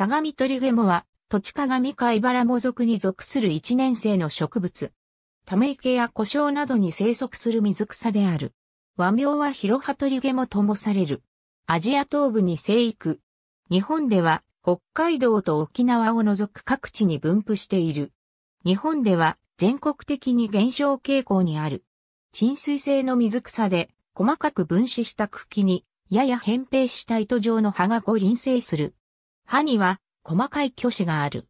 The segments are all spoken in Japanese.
相模鳥ゲモは、土地鏡貝原も属に属する一年生の植物。ため池や湖沼などに生息する水草である。和名は広羽鳥ゲモともされる。アジア東部に生育。日本では北海道と沖縄を除く各地に分布している。日本では全国的に減少傾向にある。沈水性の水草で細かく分子した茎にやや扁平した糸状の葉が五輪生する。歯には細かい巨手がある。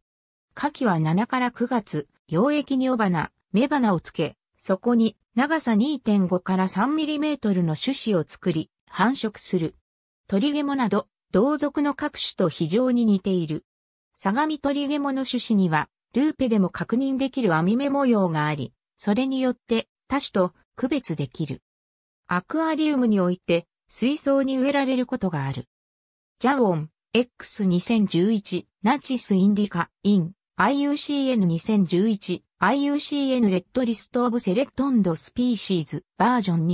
牡蠣は7から9月、溶液に尾花、雌花をつけ、そこに長さ2.5から 3mm の種子を作り、繁殖する。鳥ゲモなど、同族の各種と非常に似ている。相模鳥ゲモの種子には、ルーペでも確認できる網目模様があり、それによって多種と区別できる。アクアリウムにおいて、水槽に植えられることがある。ジャオン、X2011 ナチスインディカイン IUCN2011 IUCN レッドリストオブセレクトンドスピーシーズバージョン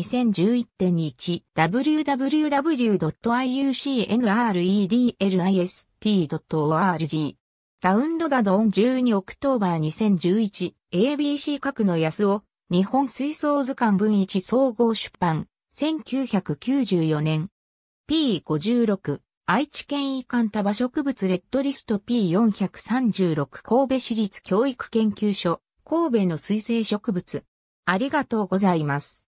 2011.1 www.iucnredlist.org ダウンロガドン12オクトーバー2011 ABC 核の安を日本水槽図鑑文一総合出版1994年 P56 愛知県遺憾多場植物レッドリスト P436 神戸市立教育研究所、神戸の水生植物。ありがとうございます。